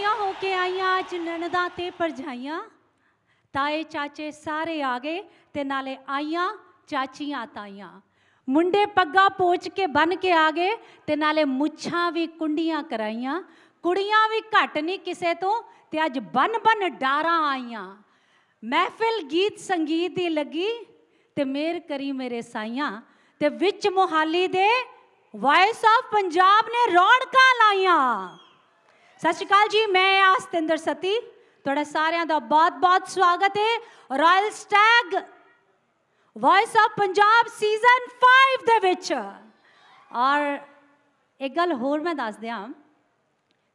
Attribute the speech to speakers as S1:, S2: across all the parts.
S1: ਇਕੱਠੀਆਂ ਹੋ ਕੇ ਆਈਆਂ ਅੱਜ ਨਨਦਾ ਤੇ ਪਰਜਾਈਆਂ ਤਾਏ ਚਾਚੇ ਸਾਰੇ ਆ ਗਏ ਤੇ ਨਾਲੇ ਆਈਆਂ ਚਾਚੀਆਂ ਤਾਈਆਂ ਮੁੰਡੇ ਪੱਗਾ ਪੋਚ ਕੇ ਬਨ ਕੇ ਆ ਗਏ ਤੇ ਨਾਲੇ ਮੁੱਛਾਂ ਵੀ ਕੁੰਡੀਆਂ ਕਰਾਈਆਂ ਕੁੜੀਆਂ ਵੀ ਘਟ ਨਹੀਂ ਕਿਸੇ ਤੋਂ ਤੇ ਅੱਜ ਬਨ ਬਨ ਡਾਰਾਂ ਆਈਆਂ ਮਹਿਫਿਲ ਗੀਤ ਸੰਗੀਤ ਦੀ ਲੱਗੀ ਤੇ ਮੇਰ ਕਰੀ ਮੇਰੇ ਸਾਈਆਂ ਤੇ ਵਿੱਚ ਮੋਹਾਲੀ ਦੇ ਵਾਇਸ ਆਫ ਪੰਜਾਬ ਨੇ ਰੌਣਕਾਂ ਲਾਈਆਂ ਸਤਿ ਸ਼੍ਰੀ ਅਕਾਲ ਜੀ ਮੈਂ ਆਸਤਿੰਦਰ ਸਤੀ ਤੁਹਾਡਾ ਸਾਰਿਆਂ ਦਾ ਬਹੁਤ-ਬਹੁਤ ਸਵਾਗਤ ਹੈ Royal Stag voice of Punjab season 5 ਦੇ ਵਿੱਚ ਔਰ ਇੱਕ ਗੱਲ ਹੋਰ ਮੈਂ ਦੱਸ ਦਿਆਂ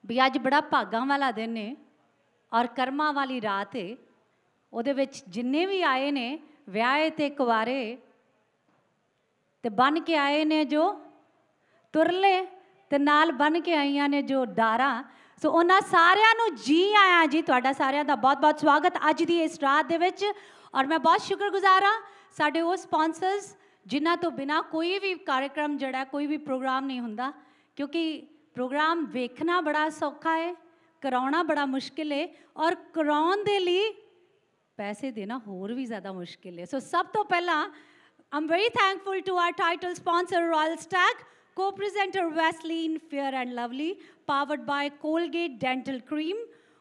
S1: ਵੀ ਅੱਜ ਬੜਾ ਭਾਗਾਂ ਵਾਲਾ ਦਿਨ ਹੈ ਔਰ ਕਰਮਾਂ ਵਾਲੀ ਰਾਤ ਹੈ ਉਹਦੇ ਵਿੱਚ ਜਿੰਨੇ ਵੀ ਆਏ ਨੇ ਵਿਆਹੇ ਤੇ ਕੁਵਾਰੇ ਤੇ ਬਨ ਕੇ ਆਏ ਨੇ ਜੋ ਤੁਰਲੇ ਤੇ ਨਾਲ ਬਨ ਕੇ ਆਈਆਂ ਨੇ ਜੋ ਦਾਰਾ ਸੋ ਉਹਨਾਂ ਸਾਰਿਆਂ ਨੂੰ ਜੀ ਆਇਆਂ ਜੀ ਤੁਹਾਡਾ ਸਾਰਿਆਂ ਦਾ ਬਹੁਤ-ਬਹੁਤ ਸਵਾਗਤ ਅੱਜ ਦੀ ਇਸ ਰਾਤ ਦੇ ਵਿੱਚ ਔਰ ਮੈਂ ਬਹੁਤ ਸ਼ੁਕਰਗੁਜ਼ਾਰ ਹਾਂ ਸਾਡੇ ਉਹ ਸਪਾਂਸਰਸ ਜਿਨ੍ਹਾਂ ਤੋਂ ਬਿਨਾ ਕੋਈ ਵੀ ਕਾਰਜਕ੍ਰਮ ਜਿਹੜਾ ਕੋਈ ਵੀ ਪ੍ਰੋਗਰਾਮ ਨਹੀਂ ਹੁੰਦਾ ਕਿਉਂਕਿ ਪ੍ਰੋਗਰਾਮ ਵੇਖਣਾ ਬੜਾ ਸੌਖਾ ਹੈ ਕਰਾਉਣਾ ਬੜਾ ਮੁਸ਼ਕਿਲ ਹੈ ਔਰ ਕਰਾਉਣ ਦੇ ਲਈ ਪੈਸੇ ਦੇਣਾ ਹੋਰ ਵੀ ਜ਼ਿਆਦਾ ਮੁਸ਼ਕਿਲ ਹੈ ਸੋ ਸਭ ਤੋਂ ਪਹਿਲਾਂ am very thankful to our title sponsor Royal Stag Co-presenter Vaseline Fair and Lovely, powered by Colgate Dental Cream,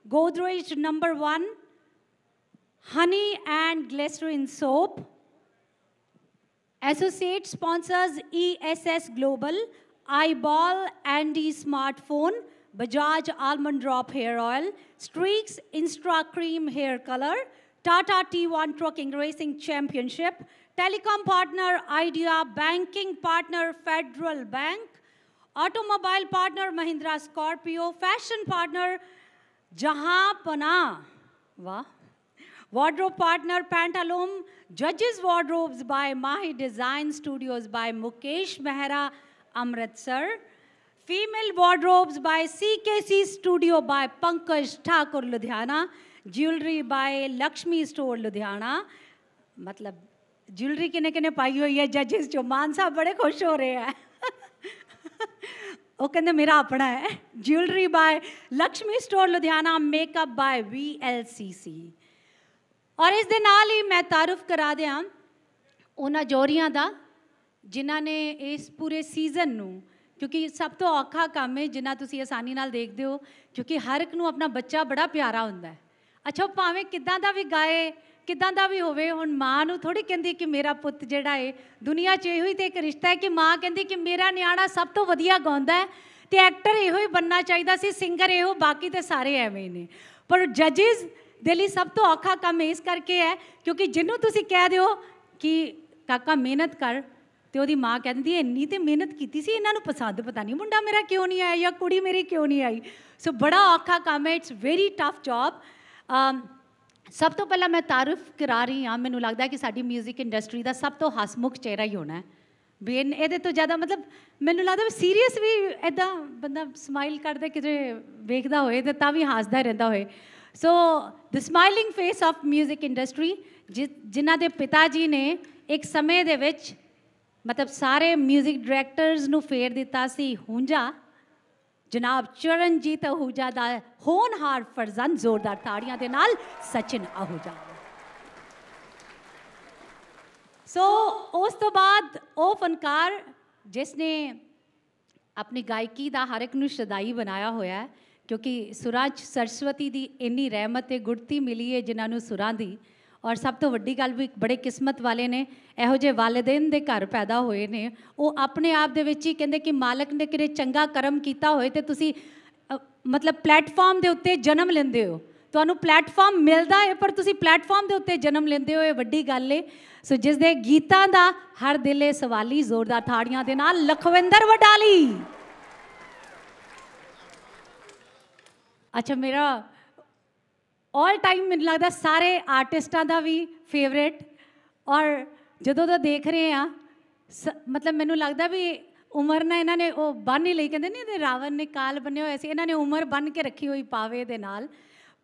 S1: Godrej number one, honey and glycerin soap. Associate sponsors ESS Global, Eyeball, Andy Smartphone, Bajaj Almond Drop Hair Oil, Streaks Instra Cream Hair Color, Tata T1 Trucking Racing Championship, telecom partner Idea banking partner Federal Bank automobile partner Mahindra Scorpio fashion partner जहां पना वाह wardrobe partner Pantaloons जजेस wardrobes by Mahi design studios by Mukesh Mehra Amritsar female wardrobes by C K C studio by Pankaj Thakur Ludhiana jewellery by Lakshmi store Ludhiana मतलब jewellery ਕਿਨੇ ਕਿਨੇ ਪਾਈ ਹੋਈ ਹੈ ਜੱਜਸ ਜੋ ਮਾਨ ਸਾਹਿਬ ਬੜੇ ਖੁਸ਼ ਹੋ ਰਹੇ ਆ ਉਹ ਕਹਿੰਦੇ ਮੇਰਾ ਆਪਣਾ ਹੈ jewellery by Lakshmi store Ludhiana makeup C VLCC ਔਰ ਇਸ ਦੇ ਨਾਲ ਹੀ ਮੈਂ ਤਾਰਫ ਕਰਾ ਦਿਆਂ ਉਹਨਾਂ ਜੋਰੀਆਂ ਦਾ ਜਿਨ੍ਹਾਂ ਨੇ ਇਸ ਪੂਰੇ ਸੀਜ਼ਨ ਨੂੰ ਕਿਉਂਕਿ ਸਭ ਤੋਂ ਔਖਾ ਕੰਮ ਹੈ ਜਿੰਨਾ ਤੁਸੀਂ ਆਸਾਨੀ ਨਾਲ ਦੇਖਦੇ ਹੋ ਕਿਉਂਕਿ ਹਰ ਇੱਕ ਨੂੰ ਆਪਣਾ ਬੱਚਾ ਬੜਾ ਪਿਆਰਾ ਹੁੰਦਾ ਹੈ ਅੱਛਾ ਭਾਵੇਂ ਕਿਦਾਂ ਦਾ ਵੀ ਗਾਏ ਕਿਦਾਂ ਦਾ ਵੀ ਹੋਵੇ ਹੁਣ ਮਾਂ ਨੂੰ ਥੋੜੀ ਕਹਿੰਦੀ ਕਿ ਮੇਰਾ ਪੁੱਤ ਜਿਹੜਾ ਏ ਦੁਨੀਆ 'ਚ ਇਹੋ ਹੀ ਤੇ ਇੱਕ ਰਿਸ਼ਤਾ ਹੈ ਕਿ ਮਾਂ ਕਹਿੰਦੀ ਕਿ ਮੇਰਾ ਨਿਆਣਾ ਸਭ ਤੋਂ ਵਧੀਆ ਗਾਉਂਦਾ ਹੈ ਤੇ ਐਕਟਰ ਇਹੋ ਹੀ ਬੰਨਣਾ ਚਾਹੀਦਾ ਸੀ ਸਿੰਗਰ ਇਹੋ ਬਾਕੀ ਤੇ ਸਾਰੇ ਐਵੇਂ ਨੇ ਪਰ ਜੱਜਸ ਦੇ ਲਈ ਸਭ ਤੋਂ ਔਖਾ ਕੰਮ ਇਸ ਕਰਕੇ ਹੈ ਕਿਉਂਕਿ ਜਿੰਨੂੰ ਤੁਸੀਂ ਕਹਿ ਦਿਓ ਕਿ ਕਾਕਾ ਮਿਹਨਤ ਕਰ ਤੇ ਉਹਦੀ ਮਾਂ ਕਹਿੰਦੀ ਇੰਨੀ ਤੇ ਮਿਹਨਤ ਕੀਤੀ ਸੀ ਇਹਨਾਂ ਨੂੰ ਪਸੰਦ ਪਤਾ ਨਹੀਂ ਮੁੰਡਾ ਮੇਰਾ ਕਿਉਂ ਨਹੀਂ ਆਇਆ ਜਾਂ ਕੁੜੀ ਮੇਰੀ ਕਿਉਂ ਨਹੀਂ ਆਈ ਸੋ ਬੜਾ ਔਖਾ ਕੰਮ ਹੈ ਇਟਸ ਵੈਰੀ ਟਫ ਜੌਬ ਸਭ ਤੋਂ ਪਹਿਲਾਂ ਮੈਂ ਤਾਰਫ ਕਰਾ ਰਹੀ ਹਾਂ ਮੈਨੂੰ ਲੱਗਦਾ ਕਿ ਸਾਡੀ 뮤직 ਇੰਡਸਟਰੀ ਦਾ ਸਭ ਤੋਂ ਹਸਮੁਖ ਚਿਹਰਾ ਹੀ ਹੋਣਾ ਹੈ ਵੀ ਇਹਦੇ ਤੋਂ ਜ਼ਿਆਦਾ ਮਤਲਬ ਮੈਨੂੰ ਲੱਗਦਾ ਸੀਰੀਅਸ ਵੀ ਐਦਾਂ ਬੰਦਾ ਸਮਾਈਲ ਕਰਦਾ ਕਿਤੇ ਵੇਖਦਾ ਹੋਏ ਤੇ ਤਾਂ ਵੀ ਹੱਸਦਾ ਰਹਿੰਦਾ ਹੋਏ so the smiling face of 뮤직 industry ਜਿਨ੍ਹਾਂ ਦੇ ਪਿਤਾ ਜੀ ਨੇ ਇੱਕ ਸਮੇਂ ਦੇ ਵਿੱਚ ਮਤਲਬ ਸਾਰੇ 뮤직 ਡਾਇਰੈਕਟਰਸ ਨੂੰ ਫੇਰ ਦਿੱਤਾ ਸੀ ਹੁੰਜਾ ਜਨਾਬ ਚਰਨਜੀਤ ਅਹੂਜਾ ਦਾ ਹੋਣਹਾਰ ਫਰਜ਼ਨ ਜ਼ੋਰਦਾਰ ਤਾੜੀਆਂ ਦੇ ਨਾਲ ਸਚਿਨ ਅਹੂਜਾ ਸੋ ਉਸ ਤੋਂ ਬਾਅਦ ਉਹ ਫਨਕਾਰ ਜਿਸ ਨੇ ਆਪਣੀ ਗਾਇਕੀ ਦਾ ਹਰ ਇੱਕ ਨੂੰ ਸ਼ਦਾਈ ਬਣਾਇਆ ਹੋਇਆ ਹੈ ਕਿਉਂਕਿ ਸੁਰਾਂ 'ਚ ਸਰਸਵਤੀ ਦੀ ਇੰਨੀ ਰਹਿਮਤ ਤੇ ਗੁੜਤੀ ਮਿਲੀ ਹੈ ਜਿਨ੍ਹਾਂ ਨੂੰ ਸੁਰਾਂ ਦੀ ਔਰ ਸਭ ਤੋਂ ਵੱਡੀ ਗੱਲ ਵੀ ਬੜੇ ਕਿਸਮਤ ਵਾਲੇ ਨੇ ਇਹੋ ਜਿਹੇ ਵਾਲਿਦੈਨ ਦੇ ਘਰ ਪੈਦਾ ਹੋਏ ਨੇ ਉਹ ਆਪਣੇ ਆਪ ਦੇ ਵਿੱਚ ਹੀ ਕਹਿੰਦੇ ਕਿ ਮਾਲਕ ਨੇ ਕਿਰੇ ਚੰਗਾ ਕਰਮ ਕੀਤਾ ਹੋਏ ਤੇ ਤੁਸੀਂ ਮਤਲਬ ਪਲੇਟਫਾਰਮ ਦੇ ਉੱਤੇ ਜਨਮ ਲੈਂਦੇ ਹੋ ਤੁਹਾਨੂੰ ਪਲੇਟਫਾਰਮ ਮਿਲਦਾ ਹੈ ਪਰ ਤੁਸੀਂ ਪਲੇਟਫਾਰਮ ਦੇ ਉੱਤੇ ਜਨਮ ਲੈਂਦੇ ਹੋ ਇਹ ਵੱਡੀ ਗੱਲ ਏ ਸੋ ਜਿਸ ਦੇ ਗੀਤਾਂ ਦਾ ਹਰ ਦਿਲੇ ਸਵਾਲੀ ਜ਼ੋਰਦਾਰ ਥਾੜੀਆਂ ਦੇ ਨਾਲ ਲਖਵਿੰਦਰ ਵਡਾਲੀ ਅੱਛਾ ਮੇਰਾ ਆਲ ਟਾਈਮ ਮੈਨੂੰ ਲੱਗਦਾ ਸਾਰੇ ਆਰਟਿਸਟਾਂ ਦਾ ਵੀ ਫੇਵਰੇਟ ਔਰ ਜਦੋਂ ਦਾ ਦੇਖ ਰਹੇ ਆ ਮਤਲਬ ਮੈਨੂੰ ਲੱਗਦਾ ਵੀ ਉਮਰ ਨਾ ਇਹਨਾਂ ਨੇ ਉਹ ਬੰਨ ਹੀ ਲਈ ਕਹਿੰਦੇ ਨਹੀਂ ਤੇ ਰਾਵਣ ਨੇ ਕਾਲ ਬੰਨਿਆ ਹੋਇਆ ਸੀ ਇਹਨਾਂ ਨੇ ਉਮਰ ਬੰਨ ਕੇ ਰੱਖੀ ਹੋਈ ਪਾਵੇ ਦੇ ਨਾਲ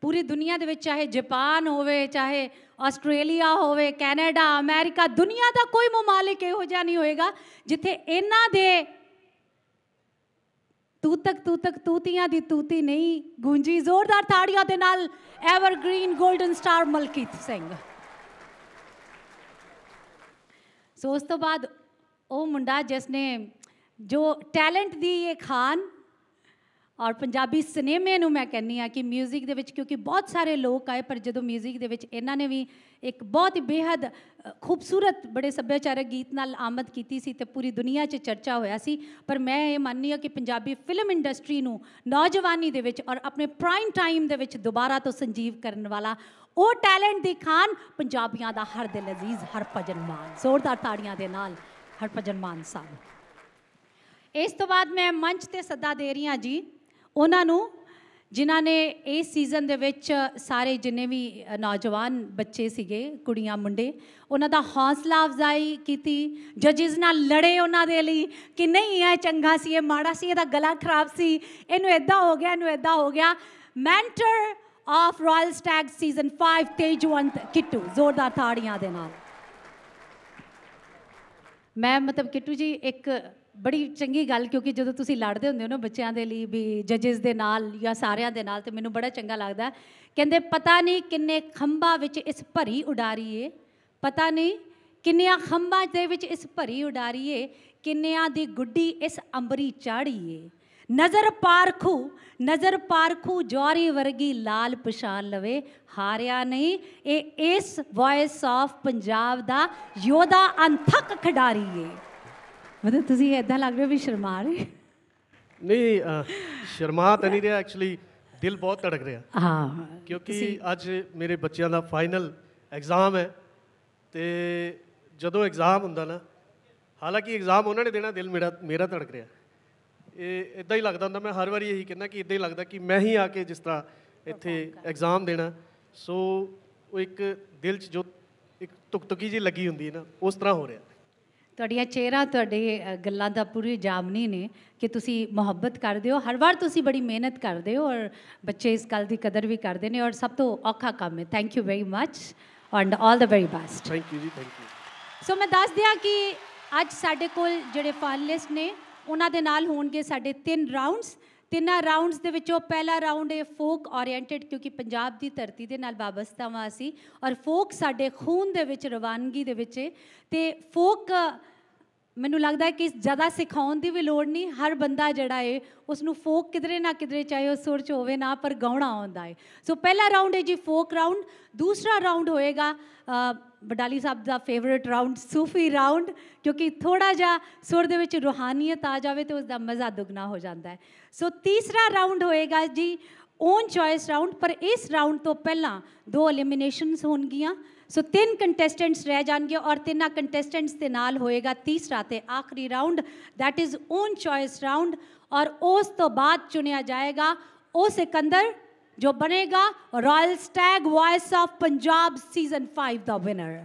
S1: ਪੂਰੀ ਦੁਨੀਆ ਦੇ ਵਿੱਚ ਚਾਹੇ ਜਾਪਾਨ ਹੋਵੇ ਚਾਹੇ ਆਸਟ੍ਰੇਲੀਆ ਹੋਵੇ ਕੈਨੇਡਾ ਅਮਰੀਕਾ ਦੁਨੀਆ ਦਾ ਕੋਈ ਮਮਾਲਿਕ ਇਹੋ ਜਿਹਾ ਨਹੀਂ ਹੋਏਗਾ ਜਿੱਥੇ ਇਹਨਾਂ ਦੇ ਤੂ ਤੱਕ ਤੂ ਤੱਕ ਤੂਤੀਆਂ ਦੀ ਤੂਤੀ ਨਹੀਂ ਗੂੰਜੀ ਜ਼ੋਰਦਾਰ ਤਾੜੀਆਂ ਦੇ ਨਾਲ evergreen golden star Malkit Singh so ਉਸ ਤੋਂ ਬਾਅਦ ਉਹ ਮੁੰਡਾ ਜਿਸ ਨੇ ਜੋ ਟੈਲੈਂਟ ਦੀ ਇਹ ਖਾਨ ਔਰ ਪੰਜਾਬੀ ਸਿਨੇਮੇ ਨੂੰ ਮੈਂ ਕਹਿੰਨੀ ਆ ਕਿ 뮤직 ਦੇ ਵਿੱਚ ਕਿਉਂਕਿ ਬਹੁਤ ਸਾਰੇ ਲੋਕ ਆਏ ਪਰ ਜਦੋਂ 뮤직 ਦੇ ਵਿੱਚ ਇਹਨਾਂ ਨੇ ਵੀ ਇੱਕ ਬਹੁਤ ਹੀ ਬੇहद ਖੂਬਸੂਰਤ ਬੜੇ ਸੱਭਿਆਚਾਰਕ ਗੀਤ ਨਾਲ ਆਮਦ ਕੀਤੀ ਸੀ ਤੇ ਪੂਰੀ ਦੁਨੀਆ 'ਚ ਚਰਚਾ ਹੋਇਆ ਸੀ ਪਰ ਮੈਂ ਇਹ ਮੰਨਨੀ ਆ ਕਿ ਪੰਜਾਬੀ ਫਿਲਮ ਇੰਡਸਟਰੀ ਨੂੰ ਨੌਜਵਾਨੀ ਦੇ ਵਿੱਚ ਔਰ ਆਪਣੇ ਪ੍ਰਾਈਮ ਟਾਈਮ ਦੇ ਵਿੱਚ ਦੁਬਾਰਾ ਤੋਂ ਸੰਜੀਵ ਕਰਨ ਵਾਲਾ ਉਹ ਟੈਲੈਂਟ ਦੀ ਖਾਨ ਪੰਜਾਬੀਆਂ ਦਾ ਹਰ ਦਿਲ ਅਜ਼ੀਜ਼ ਹਰ ਭਜਨ ਮਾਨ ਜ਼ੋਰਦਾਰ ਤਾੜੀਆਂ ਦੇ ਨਾਲ ਹਰ ਭਜਨ ਮਾਨ ਸਾਹਿਬ ਇਸ ਤੋਂ ਬਾਅਦ ਮੈਂ ਮੰਚ ਤੇ ਸੱਦਾ ਦੇ ਰਹੀ ਹਾਂ ਜੀ ਉਹਨਾਂ ਨੂੰ ਜਿਨ੍ਹਾਂ ਨੇ ਇਸ ਸੀਜ਼ਨ ਦੇ ਵਿੱਚ ਸਾਰੇ ਜਿੰਨੇ ਵੀ ਨੌਜਵਾਨ ਬੱਚੇ ਸੀਗੇ ਕੁੜੀਆਂ ਮੁੰਡੇ ਉਹਨਾਂ ਦਾ ਹੌਸਲਾ ਅਫਜ਼ਾਈ ਕੀਤੀ ਜੱਜਸ ਨਾਲ ਲੜੇ ਉਹਨਾਂ ਦੇ ਲਈ ਕਿ ਨਹੀਂ ਇਹ ਚੰਗਾ ਸੀ ਇਹ ਮਾੜਾ ਸੀ ਇਹਦਾ ਗਲਾ ਖਰਾਬ ਸੀ ਇਹਨੂੰ ਐਦਾਂ ਹੋ ਗਿਆ ਇਹਨੂੰ ਐਦਾਂ ਹੋ ਗਿਆ mentor of Royal Stag season 5 Tejwant Kittu ਜ਼ੋਰਦਾਰ ਤਾੜੀਆਂ ਦੇ ਨਾਲ ਮੈਂ ਮਤਲਬ ਕਿੱਟੂ ਜੀ ਇੱਕ ਬੜੀ ਚੰਗੀ ਗੱਲ ਕਿਉਂਕਿ ਜਦੋਂ ਤੁਸੀਂ ਲੜਦੇ ਹੁੰਦੇ ਹੋ ਨਾ ਬੱਚਿਆਂ ਦੇ ਲਈ ਵੀ ਜੱਜਸ ਦੇ ਨਾਲ ਜਾਂ ਸਾਰਿਆਂ ਦੇ ਨਾਲ ਤੇ ਮੈਨੂੰ ਬੜਾ ਚੰਗਾ ਲੱਗਦਾ ਕਹਿੰਦੇ ਪਤਾ ਨਹੀਂ ਕਿੰਨੇ ਖੰਭਾਂ ਵਿੱਚ ਇਸ ਭਰੀ ਉਡਾਰੀ ਏ ਪਤਾ ਨਹੀਂ ਕਿੰਨਿਆਂ ਖੰਭਾਂ ਦੇ ਵਿੱਚ ਇਸ ਭਰੀ ਉਡਾਰੀ ਏ ਕਿੰਨਿਆਂ ਦੀ ਗੁੱਡੀ ਇਸ ਅੰਬਰੀ ਚਾੜੀ ਏ ਨਜ਼ਰ ਪਾਰਖੂ ਨਜ਼ਰ ਪਾਰਖੂ ਜੋਰੀ ਵਰਗੀ ਲਾਲ ਪਛਾਣ ਲਵੇ ਹਾਰਿਆ ਨਹੀਂ ਇਹ ਇਸ ਵੌਇਸ ਆਫ ਪੰਜਾਬ ਦਾ ਯੋਧਾ ਅਨਥਕ ਖਿਡਾਰੀ ਏ ਮਤਲਬ ਤੁਸੀਂ ਇਦਾਂ ਲੱਗ ਰਿਹਾ ਵੀ ਸ਼ਰਮਾ ਰਹੇ
S2: ਨਹੀਂ ਸ਼ਰਮਾ ਤਾਂ ਨਹੀਂ ਰਿਹਾ ਐਕਚੁਅਲੀ ਦਿਲ ਬਹੁਤ ਧੜਕ ਰਿਹਾ ਹਾਂ ਕਿਉਂਕਿ ਅੱਜ ਮੇਰੇ ਬੱਚਿਆਂ ਦਾ ਫਾਈਨਲ ਐਗਜ਼ਾਮ ਹੈ ਤੇ ਜਦੋਂ ਐਗਜ਼ਾਮ ਹੁੰਦਾ ਨਾ ਹਾਲਾਂਕਿ ਐਗਜ਼ਾਮ ਉਹਨਾਂ ਨੇ ਦੇਣਾ ਦਿਲ ਮੇਰਾ ਮੇਰਾ ਧੜਕ ਰਿਹਾ ਇਹ ਇਦਾਂ ਹੀ ਲੱਗਦਾ ਹੁੰਦਾ ਮੈਂ ਹਰ ਵਾਰੀ ਇਹੀ ਕਹਿੰਦਾ ਕਿ ਇਦਾਂ ਹੀ ਲੱਗਦਾ ਕਿ ਮੈਂ ਹੀ ਆ ਕੇ ਜਿਸ ਤਰ੍ਹਾਂ ਇੱਥੇ ਐਗਜ਼ਾਮ ਦੇਣਾ ਸੋ ਉਹ ਇੱਕ ਦਿਲ 'ਚ ਜੋ ਇੱਕ ਤੁਕਤੁਕੀ ਜੀ ਲੱਗੀ ਹੁੰਦੀ ਹੈ ਨਾ ਉਸ ਤਰ੍ਹਾਂ ਹੋ ਰਿਹਾ
S1: ਤੁਹਾਡੀਆਂ ਚਿਹਰਾ ਤੁਹਾਡੇ ਗੱਲਾਂ ਦਾ ਪੂਰੀ ਜਾਮਨੀ ਨੇ ਕਿ ਤੁਸੀਂ ਮੁਹੱਬਤ ਕਰਦੇ ਹੋ ਹਰ ਵਾਰ ਤੁਸੀਂ ਬੜੀ ਮਿਹਨਤ ਕਰਦੇ ਹੋ ਔਰ ਬੱਚੇ ਇਸ ਕੱਲ ਦੀ ਕਦਰ ਵੀ ਕਰਦੇ ਨੇ ਔਰ ਸਭ ਤੋਂ ਔਖਾ ਕੰਮ ਹੈ thank you very much and all ਦਾ very best thank you ji thank you so ਮੈਂ ਦੱਸ ਦਿਆਂ ਕਿ ਅੱਜ ਸਾਡੇ ਕੋਲ ਜਿਹੜੇ ਫਾਈਨਲਿਸਟ ਨੇ ਉਹਨਾਂ ਦੇ ਨਾਲ ਹੋਣਗੇ ਸਾਡੇ ਤਿੰਨ ਰਾਉਂਡਸ ਤਿੰਨਾਂ ਰਾਉਂਡਸ ਦੇ ਵਿੱਚੋਂ ਪਹਿਲਾ ਰਾਉਂਡ ਇਹ ਫੋਕ ਓਰੀਐਂਟਡ ਕਿਉਂਕਿ ਪੰਜਾਬ ਦੀ ਧਰਤੀ ਦੇ ਨਾਲ ਵਾਬਸਤਾ ਸੀ ਔਰ ਫੋਕ ਸਾਡੇ ਖੂਨ ਦੇ ਵਿੱਚ ਰਵਾਨਗੀ ਦੇ ਵਿੱਚ ਤੇ ਫੋਕ ਮੈਨੂੰ ਲੱਗਦਾ ਹੈ ਕਿ ਜ਼ਿਆਦਾ ਸਿਖਾਉਣ ਦੀ ਵੀ ਲੋੜ ਨਹੀਂ ਹਰ ਬੰਦਾ ਜਿਹੜਾ ਏ ਉਸ ਨੂੰ ਫੋਕ ਕਿਧਰੇ ਨਾ ਕਿਧਰੇ ਚਾਹੇ ਉਹ ਸੁਰ ਚ ਹੋਵੇ ਨਾ ਪਰ ਗਾਉਣਾ ਆਉਂਦਾ ਏ ਸੋ ਪਹਿਲਾ ਰਾਉਂਡ ਹੈ ਜੀ ਫੋਕ ਰਾਉਂਡ ਦੂਸਰਾ ਰਾਉਂਡ ਹੋਏਗਾ ਬਡਾਲੀ ਸਾਹਿਬ ਦਾ ਫੇਵਰਿਟ ਰਾਉਂਡ ਸੂਫੀ ਰਾਉਂਡ ਕਿਉਂਕਿ ਥੋੜਾ ਜਿਹਾ ਸੁਰ ਦੇ ਵਿੱਚ ਰੋਹਾਨੀਅਤ ਆ ਜਾਵੇ ਤੇ ਉਸ ਦਾ ਮਜ਼ਾ ਦੁੱਗਣਾ ਹੋ ਜਾਂਦਾ ਹੈ ਸੋ ਤੀਸਰਾ ਰਾਉਂਡ ਹੋਏਗਾ ਜੀ ਓਨ ਚੋਇਸ ਰਾਉਂਡ ਪਰ ਇਸ ਰਾਉਂਡ ਤੋਂ ਪਹਿਲਾਂ ਦੋ ਐਲੀਮੀਨੇਸ਼ਨਸ ਹੋਣਗੀਆਂ ਸੋ ਤਿੰਨ ਕੰਟੈਸਟੈਂਟਸ ਰਹਿ ਜਾਣਗੇ ਔਰ ਤਿੰਨਾਂ ਕੰਟੈਸਟੈਂਟਸ ਦੇ ਨਾਲ ਹੋਏਗਾ ਤੀਸਰਾ ਤੇ ਆਖਰੀ round that is own choice round ਔਰ ਉਸ ਤੋਂ ਬਾਅਦ ਚੁਣਿਆ ਜਾਏਗਾ ਉਹ ਸਿਕੰਦਰ ਜੋ ਬਣੇਗਾ Royal Stag voice of Punjab season 5 ਦਾ ਵਿਨਰ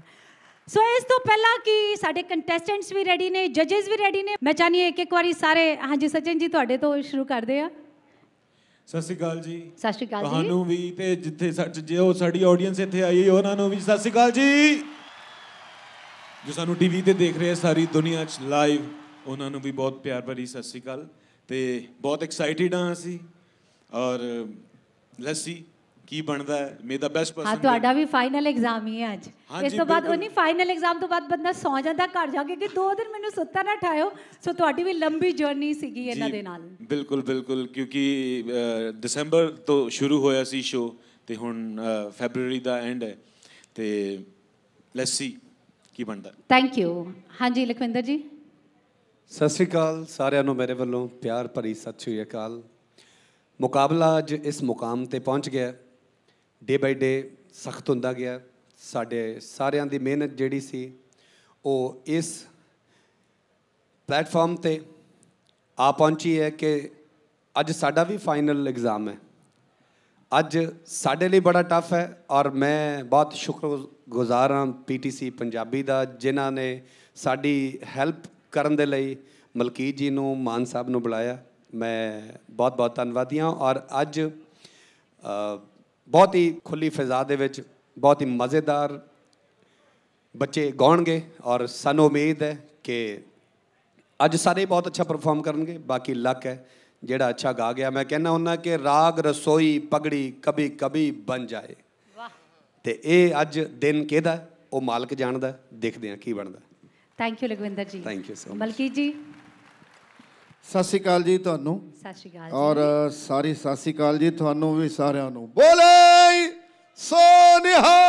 S1: ਸੋ ਇਸ ਤੋਂ ਪਹਿਲਾਂ ਕਿ ਸਾਡੇ ਕੰਟੈਸਟੈਂਟਸ ਵੀ ਰੈਡੀ ਨੇ ਜੱਜਸ ਵੀ ਰੈਡੀ ਨੇ ਮੈਂ ਚਾਹਨੀ ਇੱਕ ਇੱਕ ਵਾਰੀ ਸਾਰੇ ਹਾਂਜੀ ਸਚਿਨ ਜੀ ਤੁਹਾਡੇ ਤੋਂ ਸ਼ੁਰੂ ਕਰਦੇ ਆ
S2: ਸਤਿ ਸ਼੍ਰੀ ਅਕਾਲ ਜੀ
S1: ਸਤਿ ਸ਼੍ਰੀ ਅਕਾਲ ਜੀ ਤੁਹਾਨੂੰ
S2: ਵੀ ਤੇ ਜਿੱਥੇ ਜੇ ਉਹ ਸਾਡੀ ਆਡੀਅנס ਇੱਥੇ ਆਈ ਹੈ ਉਹਨਾਂ ਨੂੰ ਵੀ ਸਤਿ ਸ਼੍ਰੀ ਅਕਾਲ ਜੀ ਜੋ ਸਾਨੂੰ ਟੀਵੀ ਤੇ ਦੇਖ ਰਹੇ ਸਾਰੀ ਦੁਨੀਆ 'ਚ ਲਾਈਵ ਉਹਨਾਂ ਨੂੰ ਵੀ ਬਹੁਤ ਪਿਆਰ ਭਰੀ ਸਤਿ ਸ਼੍ਰੀ ਅਕਾਲ ਤੇ ਬਹੁਤ ਐਕਸਾਈਟਿਡ ਆ ਅਸੀਂ ਔਰ ਲੱਸੀ ਕੀ ਬਣਦਾ ਹੈ ਮੇ ਦਾ ਬੈਸਟ ਪਰਸਨ ਹਾਂ ਤੁਹਾਡਾ
S1: ਵੀ ਫਾਈਨਲ ਐਗਜ਼ਾਮ ਹੀ ਹੈ ਅੱਜ ਇਸ ਤੋਂ ਬਾਅਦ ਉਹ ਨਹੀਂ ਫਾਈਨਲ ਐਗਜ਼ਾਮ ਤੋਂ ਬਾਅਦ ਬੰਦਾ ਸੌ ਜਾਂਦਾ ਘਰ ਜਾ ਕੇ ਕਿ ਦੋ ਦਿਨ ਮੈਨੂੰ ਸੁੱਤਾ ਨਾ ਠਾਇਓ ਸੋ ਤੁਹਾਡੀ ਵੀ ਲੰਬੀ ਜਰਨੀ ਸੀਗੀ ਇਹਨਾਂ ਦੇ ਨਾਲ
S2: ਬਿਲਕੁਲ ਬਿਲਕੁਲ ਕਿਉਂਕਿ ਦਸੰਬਰ ਤੋਂ ਸ਼ੁਰੂ ਹੋਇਆ ਸੀ ਸ਼ੋ ਤੇ ਹੁਣ ਫੈਬਰੂਰੀ ਦਾ ਐਂਡ ਹੈ ਤੇ ਲੈਟਸ ਸੀ ਕੀ ਬਣਦਾ
S1: ਥੈਂਕ ਯੂ ਹਾਂਜੀ ਲਖਵਿੰਦਰ ਜੀ
S2: ਸਤਿ ਸ਼੍ਰੀ ਅਕਾਲ ਸਾਰਿਆਂ ਨੂੰ ਮੇਰੇ ਵੱਲੋਂ ਪਿਆਰ ਭਰੀ ਸਤਿ ਸ਼੍ਰੀ ਅਕਾਲ ਮੁਕਾਬਲਾ ਅੱਜ ਇਸ ਮੁਕਾਮ ਤੇ ਪਹੁੰਚ ਗਿਆ ਡੇ ਬਾਈ ਡੇ ਸਖਤ ਹੁੰਦਾ ਗਿਆ ਸਾਡੇ ਸਾਰਿਆਂ ਦੀ ਮਿਹਨਤ ਜਿਹੜੀ ਸੀ ਉਹ ਇਸ ਪਲੇਟਫਾਰਮ ਤੇ ਆ ਪਹੁੰਚੀ ਹੈ ਕਿ ਅੱਜ ਸਾਡਾ ਵੀ ਫਾਈਨਲ ਐਗਜ਼ਾਮ ਹੈ ਅੱਜ ਸਾਡੇ ਲਈ ਬੜਾ ਟਫ ਹੈ ਔਰ ਮੈਂ ਬਹੁਤ ਸ਼ੁਕਰਗੁਜ਼ਾਰ ਹਾਂ ਪੀਟੀਸੀ ਪੰਜਾਬੀ ਦਾ ਜਿਨ੍ਹਾਂ ਨੇ ਸਾਡੀ ਹੈਲਪ ਕਰਨ ਦੇ ਲਈ ਮਲਕੀਤ ਜੀ ਨੂੰ ਮਾਨ ਸਾਹਿਬ ਨੂੰ ਬੁਲਾਇਆ ਮੈਂ ਬਹੁਤ ਬਹੁਤ ਧੰਨਵਾਦੀ ਹਾਂ ਔਰ ਅੱਜ ਬਹੁਤ ਹੀ ਖੁੱਲੀ ਫਿਜ਼ਾ ਦੇ ਵਿੱਚ ਬਹੁਤ ਹੀ ਮਜ਼ੇਦਾਰ ਬੱਚੇ ਗਾਉਣਗੇ ਔਰ ਸਾਨੂੰ ਉਮੀਦ ਹੈ ਕਿ ਅੱਜ ਸਾਰੇ ਬਹੁਤ ਅੱਛਾ ਪਰਫਾਰਮ ਕਰਨਗੇ ਬਾਕੀ ਲੱਕ ਹੈ ਜਿਹੜਾ ਅੱਛਾ ਗਾ ਗਿਆ ਮੈਂ ਕਹਿੰਦਾ ਉਹਨਾਂ ਕਿ ਰਾਗ ਰਸੋਈ ਪਗੜੀ ਕਭੀ ਕਭੀ ਬਣ ਜਾਏ ਵਾਹ ਤੇ ਇਹ ਅੱਜ ਦਿਨ ਕਿਹਦਾ ਉਹ ਮਾਲਕ ਜਾਣਦਾ ਦੇਖਦੇ ਆ ਕੀ ਬਣਦਾ
S1: thank you Lagwinder ji thank you so much Malki ji
S3: ਸਤਿ ਸ਼੍ਰੀ ਅਕਾਲ ਜੀ ਤੁਹਾਨੂੰ
S1: ਸਤਿ ਸ਼੍ਰੀ ਅਕਾਲ ਜੀ ਔਰ
S3: ਸਾਰੀ ਸਤਿ ਸ਼੍ਰੀ ਅਕਾਲ ਜੀ ਤੁਹਾਨੂੰ ਵੀ ਸਾਰਿਆਂ ਨੂੰ ਬੋਲੇ ਸੋਨਿਹਾ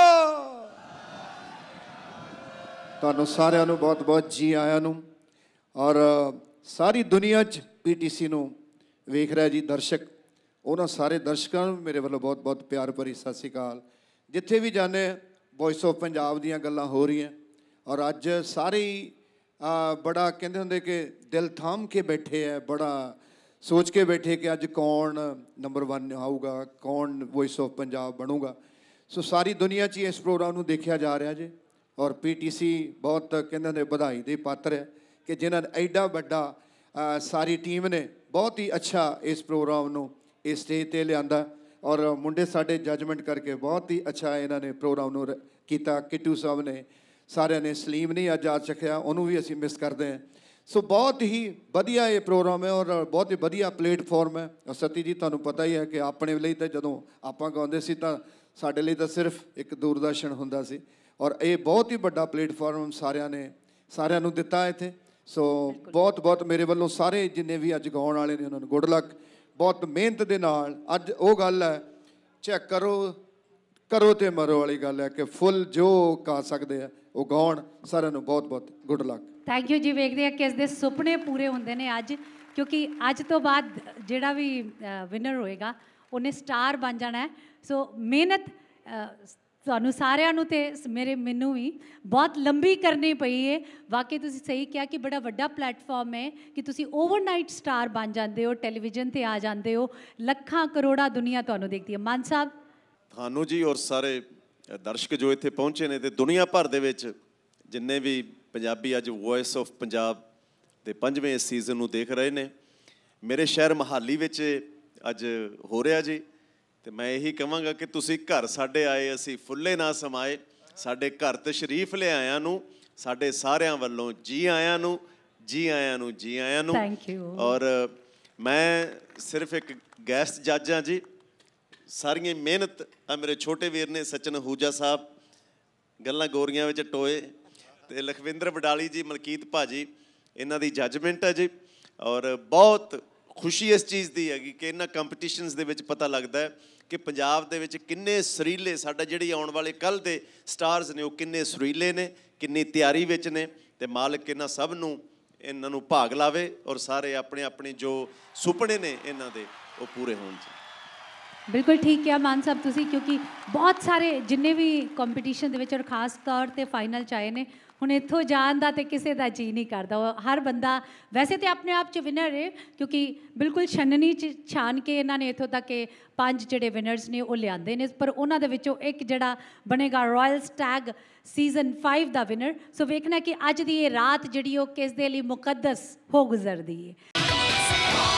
S3: ਤੁਹਾਨੂੰ ਸਾਰਿਆਂ ਨੂੰ ਬਹੁਤ-ਬਹੁਤ ਜੀ ਆਇਆਂ ਨੂੰ ਔਰ ਸਾਰੀ ਦੁਨੀਆ 'ਚ ਪੀਟੀਸੀ ਨੂੰ ਵੇਖ ਰਿਹਾ ਜੀ ਦਰਸ਼ਕ ਉਹਨਾਂ ਸਾਰੇ ਦਰਸ਼ਕਾਂ ਨੂੰ ਮੇਰੇ ਵੱਲੋਂ ਬਹੁਤ-ਬਹੁਤ ਪਿਆਰ ਭਰੀ ਸਤਿ ਸ੍ਰੀ ਅਕਾਲ ਜਿੱਥੇ ਵੀ ਜਾਣੇ ਵੌਇਸ ਆਫ ਪੰਜਾਬ ਦੀਆਂ ਗੱਲਾਂ ਹੋ ਰਹੀਆਂ ਔਰ ਅੱਜ ਸਾਰੇ ਬੜਾ ਕਹਿੰਦੇ ਹੁੰਦੇ ਕਿ ਦਿਲ ਥਾਮ ਕੇ ਬੈਠੇ ਐ ਬੜਾ ਸੋਚ ਕੇ ਬੈਠੇ ਕਿ ਅੱਜ ਕੌਣ ਨੰਬਰ 1 ਆਊਗਾ ਕੌਣ ਵੌਇਸ ਆਫ ਪੰਜਾਬ ਬਣੂਗਾ ਸੋ ਸਾਰੀ ਦੁਨੀਆ 'ਚ ਇਸ ਪ੍ਰੋਗਰਾਮ ਨੂੰ ਦੇਖਿਆ ਜਾ ਰਿਹਾ ਜੇ ਔਰ ਪੀਟੀਸੀ ਬਹੁਤ ਕਹਿੰਦੇ ਨੇ ਵਧਾਈ ਦੇ ਪਾਤਰ ਹੈ ਕਿ ਜਿਨ੍ਹਾਂ ਨੇ ਐਡਾ ਵੱਡਾ ਸਾਰੀ ਟੀਮ ਨੇ ਬਹੁਤ ਹੀ ਅੱਛਾ ਇਸ ਪ੍ਰੋਗਰਾਮ ਨੂੰ ਇਸ ਸਟੇਜ ਤੇ ਲਿਆਂਦਾ ਔਰ ਮੁੰਡੇ ਸਾਡੇ ਜਜਮੈਂਟ ਕਰਕੇ ਬਹੁਤ ਹੀ ਅੱਛਾ ਇਹਨਾਂ ਨੇ ਪ੍ਰੋਗਰਾਮ ਨੂੰ ਕੀਤਾ ਕਿਟੂ ਸਾਹਿਬ ਨੇ ਸਾਰਿਆਂ ਨੇ ਸਲੀਮ ਨਹੀਂ ਅੱਜ ਆ ਚੱਕਿਆ ਉਹਨੂੰ ਵੀ ਅਸੀਂ ਮਿਸ ਕਰਦੇ ਹਾਂ ਸੋ ਬਹੁਤ ਹੀ ਵਧੀਆ ਇਹ ਪ੍ਰੋਗਰਾਮ ਹੈ ਔਰ ਬਹੁਤ ਹੀ ਵਧੀਆ ਪਲੇਟਫਾਰਮ ਹੈ ਸਤੀ ਜੀ ਤੁਹਾਨੂੰ ਪਤਾ ਹੀ ਹੈ ਕਿ ਆਪਣੇ ਲਈ ਤਾਂ ਜਦੋਂ ਆਪਾਂ ਗਾਉਂਦੇ ਸੀ ਤਾਂ ਸਾਡੇ ਲਈ ਤਾਂ ਸਿਰਫ ਇੱਕ ਦੂਰਦਰਸ਼ਨ ਹੁੰਦਾ ਸੀ ਔਰ ਇਹ ਬਹੁਤ ਹੀ ਵੱਡਾ ਪਲੇਟਫਾਰਮ ਸਾਰਿਆਂ ਨੇ ਸਾਰਿਆਂ ਨੂੰ ਦਿੱਤਾ ਇੱਥੇ ਸੋ ਬਹੁਤ ਬਹੁਤ ਮੇਰੇ ਵੱਲੋਂ ਸਾਰੇ ਜਿੰਨੇ ਵੀ ਅੱਜ ਗਾਉਣ ਵਾਲੇ ਨੇ ਉਹਨਾਂ ਨੂੰ ਗੁੱਡ ਲੱਕ ਬਹੁਤ ਮਿਹਨਤ ਦੇ ਨਾਲ ਅੱਜ ਉਹ ਗੱਲ ਹੈ ਚੈੱਕ ਕਰੋ ਕਰੋ ਤੇ ਮਰੋ ਵਾਲੀ ਗੱਲ ਹੈ ਕਿ ਫੁੱਲ ਜੋ ਕਾ ਸਕਦੇ ਆ ਉਹ ਗਾਉਣ ਸਾਰਿਆਂ ਨੂੰ ਬਹੁਤ ਬਹੁਤ ਗੁੱਡ ਲੱਕ
S1: ਥੈਂਕ ਯੂ ਜੀ ਵੇਖਦੇ ਆ ਕਿਸ ਦੇ ਸੁਪਨੇ ਪੂਰੇ ਹੁੰਦੇ ਨੇ ਅੱਜ ਕਿਉਂਕਿ ਅੱਜ ਤੋਂ ਬਾਅਦ ਜਿਹੜਾ ਵੀ ਵਿਨਰ ਹੋਏਗਾ ਉਹਨੇ ਸਟਾਰ ਬਣ ਜਾਣਾ ਸੋ ਮਿਹਨਤ ਤੁਹਾਨੂੰ ਸਾਰਿਆਂ ਨੂੰ ਤੇ ਮੇਰੇ ਮੈਨੂੰ ਵੀ ਬਹੁਤ ਲੰਬੀ ਕਰਨੀ ਪਈ ਏ ਵਾਕਈ ਤੁਸੀਂ ਸਹੀ ਕਿਹਾ ਕਿ ਬੜਾ ਵੱਡਾ ਪਲੇਟਫਾਰਮ ਹੈ ਕਿ ਤੁਸੀਂ ਓਵਰਨਾਈਟ ਸਟਾਰ ਬਣ ਜਾਂਦੇ ਹੋ ਟੈਲੀਵਿਜ਼ਨ ਤੇ ਆ ਜਾਂਦੇ ਹੋ ਲੱਖਾਂ ਕਰੋੜਾਂ ਦੁਨੀਆ ਤੁਹਾਨੂੰ ਦੇਖਦੀ ਹੈ ਮਾਨ ਸਾਹਿਬ
S4: ਤੁਹਾਨੂੰ ਜੀ ਔਰ ਸਾਰੇ ਦਰਸ਼ਕ ਜੋ ਇੱਥੇ ਪਹੁੰਚੇ ਨੇ ਤੇ ਦੁਨੀਆ ਭਰ ਦੇ ਵਿੱਚ ਜਿੰਨੇ ਵੀ ਪੰਜਾਬੀ ਅੱਜ ਵੌਇਸ ਆਫ ਪੰਜਾਬ ਦੇ ਪੰਜਵੇਂ ਸੀਜ਼ਨ ਨੂੰ ਦੇਖ ਰਹੇ ਨੇ ਮੇਰੇ ਸ਼ਹਿਰ ਮਹਾਲੀ ਵਿੱਚ ਅੱਜ ਹੋ ਰਿਹਾ ਜੀ ਤੇ ਮੈਂ ਇਹੀ ਕਹਾਂਗਾ ਕਿ ਤੁਸੀਂ ਘਰ ਸਾਡੇ ਆਏ ਅਸੀਂ ਫੁੱਲੇ ਨਾ ਸਮਾਏ ਸਾਡੇ ਘਰ ਤੇ ਸ਼ਰੀਫ ਆਇਆਂ ਨੂੰ ਸਾਡੇ ਸਾਰਿਆਂ ਵੱਲੋਂ ਜੀ ਆਇਆਂ ਨੂੰ ਜੀ ਆਇਆਂ ਨੂੰ ਜੀ ਆਇਆਂ ਨੂੰ ਥੈਂਕ ਯੂ ਔਰ ਮੈਂ ਸਿਰਫ ਇੱਕ ਗੈਸਟ ਜੱਜ ਹਾਂ ਜੀ ਸਾਰੀਆਂ ਮਿਹਨਤ ਆ ਮੇਰੇ ਛੋਟੇ ਵੀਰ ਨੇ ਸਚਨ ਹੂਜਾ ਸਾਹਿਬ ਗੱਲਾਂ ਗੋਰੀਆਂ ਵਿੱਚ ਟੋਏ ਤੇ ਲਖਵਿੰਦਰ ਬਡਾਲੀ ਜੀ ਮਲਕੀਤ ਭਾਜੀ ਇਹਨਾਂ ਦੀ ਜੱਜਮੈਂਟ ਹੈ ਜੀ ਔਰ ਬਹੁਤ ਖੁਸ਼ੀ ਇਸ ਚੀਜ਼ ਦੀ ਹੈ ਕਿ ਇਹਨਾਂ ਕੰਪੀਟੀਸ਼ਨਸ ਦੇ ਵਿੱਚ ਪਤਾ ਲੱਗਦਾ ਹੈ ਕਿ ਪੰਜਾਬ ਦੇ ਵਿੱਚ ਕਿੰਨੇ ਸਰੀਲੇ ਸਾਡਾ ਜਿਹੜੇ ਆਉਣ ਵਾਲੇ ਕੱਲ ਦੇ ਸਟਾਰਸ ਨੇ ਉਹ ਕਿੰਨੇ ਸਰੀਲੇ ਨੇ ਕਿੰਨੀ ਤਿਆਰੀ ਵਿੱਚ ਨੇ ਤੇ ਮਾਲਕ ਇਹਨਾਂ ਸਭ ਨੂੰ ਇਹਨਾਂ ਨੂੰ ਭਾਗ ਲਾਵੇ ਔਰ ਸਾਰੇ ਆਪਣੇ ਆਪਣੇ ਜੋ ਸੁਪਨੇ ਨੇ ਇਹਨਾਂ ਦੇ ਉਹ ਪੂਰੇ ਹੋਣ ਜੀ
S1: ਬਿਲਕੁਲ ਠੀਕ ਕਿਹਾ ਮਾਨ ਸਾਹਿਬ ਤੁਸੀਂ ਕਿਉਂਕਿ ਬਹੁਤ ਸਾਰੇ ਜਿੰਨੇ ਵੀ ਕੰਪੀਟੀਸ਼ਨ ਦੇ ਵਿੱਚ ਔਰ ਖਾਸ ਤੌਰ ਤੇ ਫਾਈਨਲ ਚਾਏ ਨੇ ਹੁਣ ਇੱਥੋਂ ਜਾਣ ਦਾ ਤੇ ਕਿਸੇ ਦਾ ਜੀ ਨਹੀਂ ਕਰਦਾ ਹਰ ਬੰਦਾ ਵੈਸੇ ਤੇ ਆਪਣੇ ਆਪ ਚ ਵਿਨਰ ਹੈ ਕਿਉਂਕਿ ਬਿਲਕੁਲ ਛੰਨਣੀ ਚ ਛਾਨ ਕੇ ਇਹਨਾਂ ਨੇ ਇੱਥੋਂ ਤੱਕ ਕਿ ਪੰਜ ਜਿਹੜੇ ਵਿਨਰਸ ਨੇ ਉਹ ਲਿਆਂਦੇ ਨੇ ਪਰ ਉਹਨਾਂ ਦੇ ਵਿੱਚੋਂ ਇੱਕ ਜਿਹੜਾ ਬਣੇਗਾ ਰਾਇਲ ਸਟੈਗ ਸੀਜ਼ਨ 5 ਦਾ ਵਿਨਰ ਸੋ ਵੇਖਣਾ ਕਿ ਅੱਜ ਦੀ ਇਹ ਰਾਤ ਜਿਹੜੀ ਉਹ ਕਿਸ ਦੇ ਲਈ ਮੁਕੱਦਸ ਹੋ ਗੁਜ਼ਰਦੀ ਹੈ